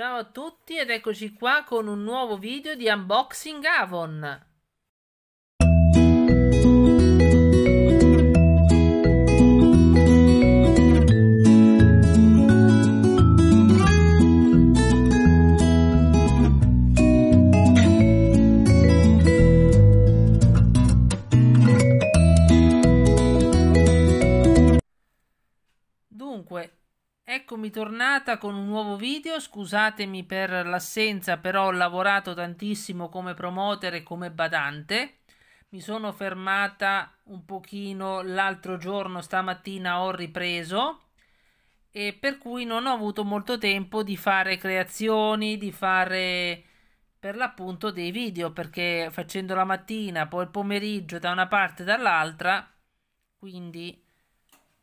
Ciao a tutti ed eccoci qua con un nuovo video di Unboxing Avon. tornata con un nuovo video, scusatemi per l'assenza, però ho lavorato tantissimo come promoter e come badante. Mi sono fermata un pochino l'altro giorno, stamattina ho ripreso e per cui non ho avuto molto tempo di fare creazioni, di fare per l'appunto dei video, perché facendo la mattina, poi il pomeriggio da una parte e dall'altra, quindi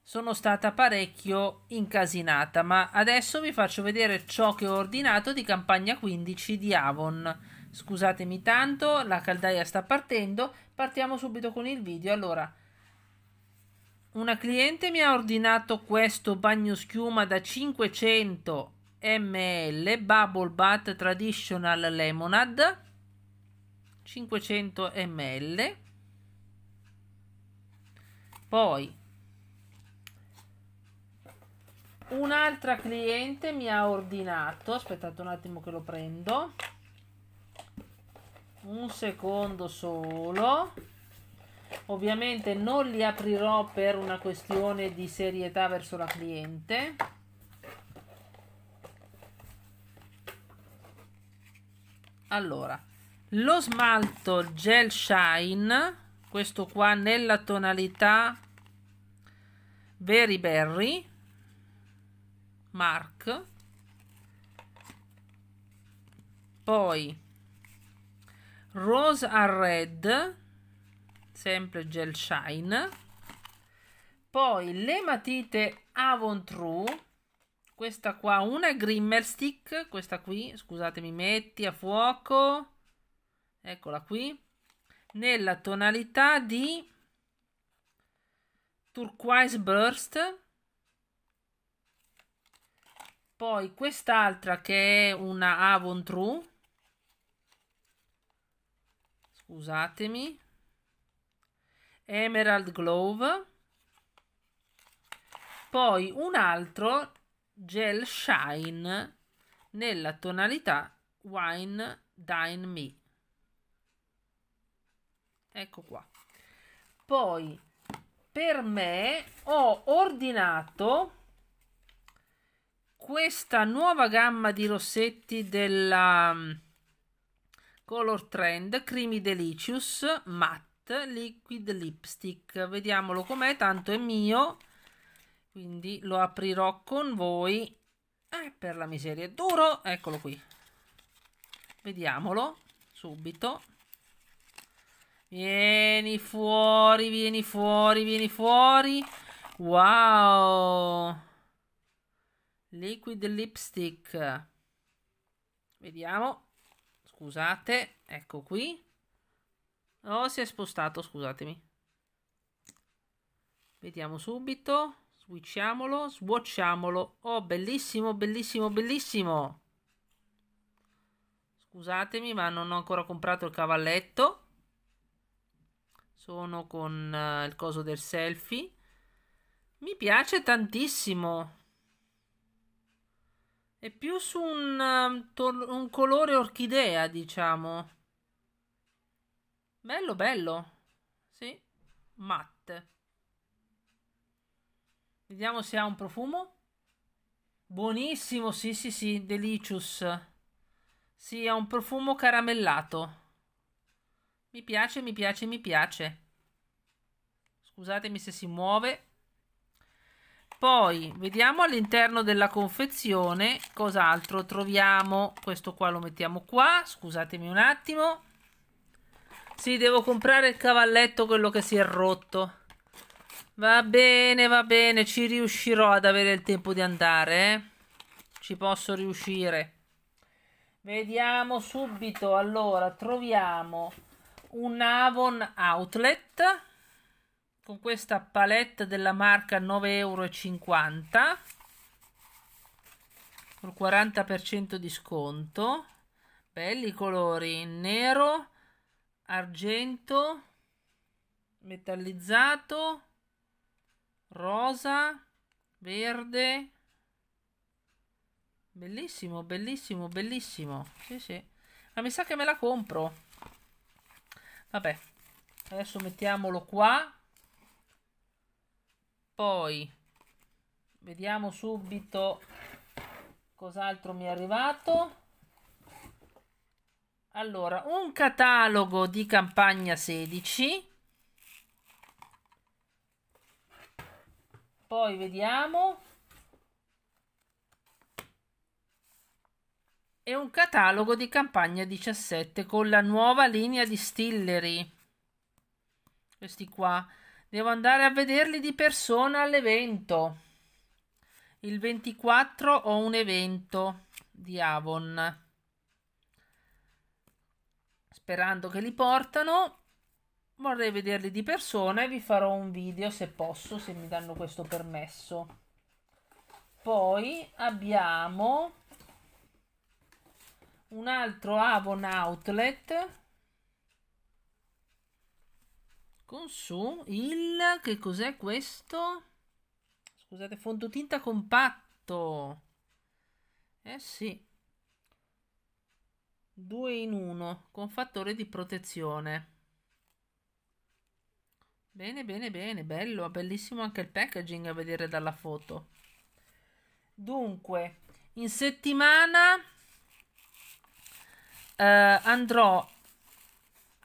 sono stata parecchio incasinata, ma adesso vi faccio vedere ciò che ho ordinato di campagna 15 di Avon. Scusatemi tanto, la caldaia sta partendo, partiamo subito con il video. Allora, una cliente mi ha ordinato questo bagno schiuma da 500 ml Bubble Bath Traditional Lemonade 500 ml poi Un'altra cliente mi ha ordinato, aspettate un attimo che lo prendo, un secondo solo, ovviamente non li aprirò per una questione di serietà verso la cliente, allora lo smalto gel shine questo qua nella tonalità very berry Mark, poi Rose are Red, sempre Gel Shine, poi le matite Avon True, questa qua, una Grimmer Stick, questa qui, scusatemi, metti a fuoco, eccola qui, nella tonalità di Turquoise Burst, poi quest'altra che è una Avon True scusatemi Emerald Glove poi un altro Gel Shine nella tonalità Wine Dine Me ecco qua poi per me ho ordinato questa nuova gamma di rossetti della mm, Color Trend Creamy Delicious Matte Liquid Lipstick. Vediamolo com'è, tanto è mio, quindi lo aprirò con voi. Eh, per la miseria, è duro, eccolo qui. Vediamolo subito. Vieni fuori, vieni fuori, vieni fuori. Wow! liquid lipstick vediamo scusate ecco qui oh si è spostato scusatemi vediamo subito switchiamolo swatchiamolo oh bellissimo bellissimo bellissimo scusatemi ma non ho ancora comprato il cavalletto sono con uh, il coso del selfie mi piace tantissimo è più su un, um, un colore orchidea, diciamo. Bello, bello. Sì, matte. Vediamo se ha un profumo. Buonissimo, sì, sì, sì, delicious. Sì, ha un profumo caramellato. Mi piace, mi piace, mi piace. Scusatemi se si muove poi vediamo all'interno della confezione cos'altro troviamo questo qua lo mettiamo qua scusatemi un attimo sì devo comprare il cavalletto quello che si è rotto va bene va bene ci riuscirò ad avere il tempo di andare eh? ci posso riuscire vediamo subito allora troviamo un Avon Outlet con questa palette della marca 9,50 euro col 40% di sconto belli colori nero argento metallizzato rosa verde bellissimo bellissimo bellissimo sì sì ma mi sa che me la compro vabbè adesso mettiamolo qua poi vediamo subito cos'altro mi è arrivato allora un catalogo di campagna 16 poi vediamo e un catalogo di campagna 17 con la nuova linea di Stillery questi qua Devo andare a vederli di persona all'evento. Il 24 ho un evento di Avon. Sperando che li portano, vorrei vederli di persona e vi farò un video se posso, se mi danno questo permesso. Poi abbiamo un altro Avon Outlet con su il che cos'è questo? Scusate, fondotinta compatto. Eh sì. 2 in 1 con fattore di protezione. Bene, bene, bene, bello, bellissimo anche il packaging a vedere dalla foto. Dunque, in settimana eh, andrò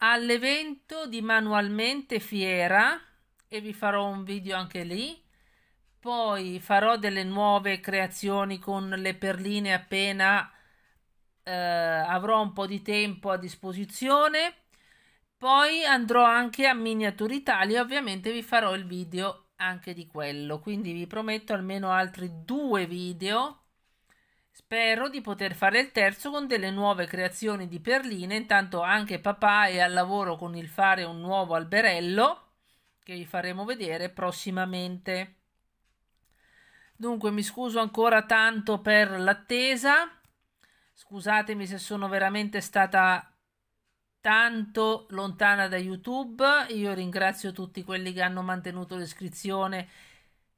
all'evento di manualmente fiera e vi farò un video anche lì poi farò delle nuove creazioni con le perline appena eh, avrò un po' di tempo a disposizione poi andrò anche a Miniature Italia ovviamente vi farò il video anche di quello quindi vi prometto almeno altri due video Spero di poter fare il terzo con delle nuove creazioni di perline, intanto anche papà è al lavoro con il fare un nuovo alberello che vi faremo vedere prossimamente. Dunque mi scuso ancora tanto per l'attesa, scusatemi se sono veramente stata tanto lontana da YouTube, io ringrazio tutti quelli che hanno mantenuto l'iscrizione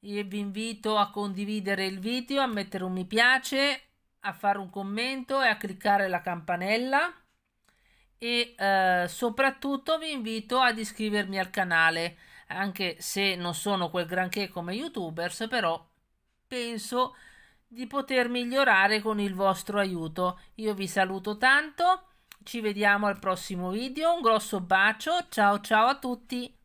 e vi invito a condividere il video, a mettere un mi piace, a fare un commento e a cliccare la campanella e eh, soprattutto vi invito ad iscrivermi al canale anche se non sono quel granché come youtubers però penso di poter migliorare con il vostro aiuto io vi saluto tanto ci vediamo al prossimo video un grosso bacio ciao ciao a tutti